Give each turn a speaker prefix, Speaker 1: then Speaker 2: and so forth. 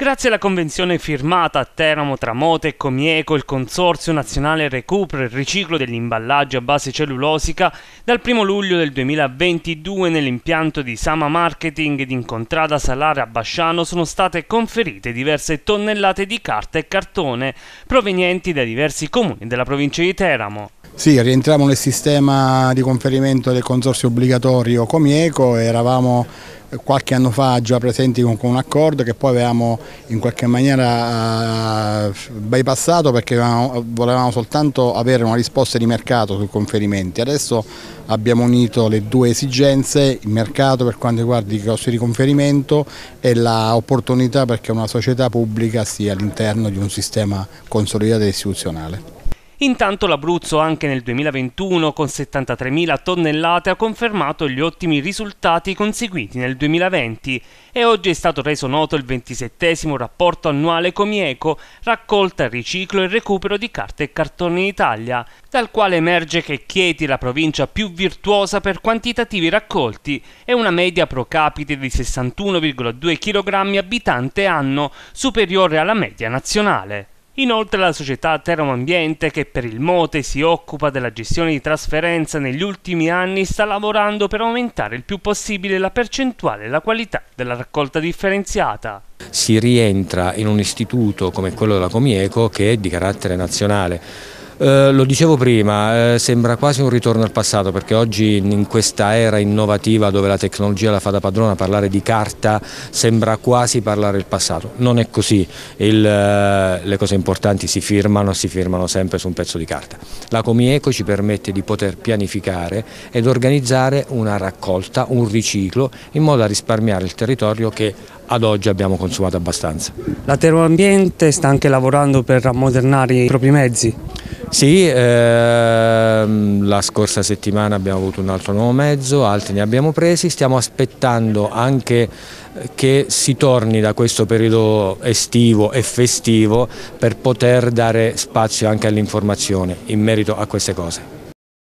Speaker 1: Grazie alla convenzione firmata a Teramo tra Mote e Comieco, il Consorzio Nazionale Recupero e Riciclo dell'Imballaggio a base cellulosica, dal 1 luglio del 2022 nell'impianto di Sama Marketing ed Incontrada Salare a Basciano sono state conferite diverse tonnellate di carta e cartone provenienti da diversi comuni della provincia di Teramo.
Speaker 2: Sì, rientriamo nel sistema di conferimento del consorzio obbligatorio Comieco, eravamo qualche anno fa già presenti con, con, un accordo che poi avevamo in qualche maniera eh, bypassato perché avevamo, volevamo soltanto avere una risposta di mercato sui conferimenti. Adesso abbiamo unito le due esigenze, il mercato per quanto riguarda i costi di conferimento e l'opportunità perché una società pubblica sia all'interno di un sistema consolidato e istituzionale.
Speaker 1: Intanto l'Abruzzo anche nel 2021 con 73.000 tonnellate ha confermato gli ottimi risultati conseguiti nel 2020 e oggi è stato reso noto il 27 rapporto annuale Comieco, raccolta, riciclo e recupero di carta e cartone in Italia, dal quale emerge che Chieti è la provincia più virtuosa per quantitativi raccolti e una media pro capite di 61,2 kg abitante anno, superiore alla media nazionale. Inoltre la società Teramo Ambiente, che per il Mote si occupa della gestione di trasferenza negli ultimi anni, sta lavorando per aumentare il più possibile la percentuale e la qualità della raccolta differenziata.
Speaker 3: Si rientra in un istituto come quello della Comieco che è di carattere nazionale eh, lo dicevo prima, eh, sembra quasi un ritorno al passato perché oggi in questa era innovativa dove la tecnologia la fa da padrona, parlare di carta sembra quasi parlare del passato. Non è così, Il, eh, le cose importanti si firmano, si firmano sempre su un pezzo di carta. La Comieco ci permette di poter pianificare ed organizzare una raccolta, un riciclo in modo da risparmiare il territorio che ad oggi abbiamo consumato abbastanza.
Speaker 1: La Termoambiente sta anche lavorando per ammodernare i propri mezzi? Sì, ehm, la scorsa settimana abbiamo avuto un altro nuovo mezzo,
Speaker 3: altri ne abbiamo presi, stiamo aspettando anche che si torni da questo periodo estivo e festivo per poter dare spazio anche all'informazione in merito a queste cose.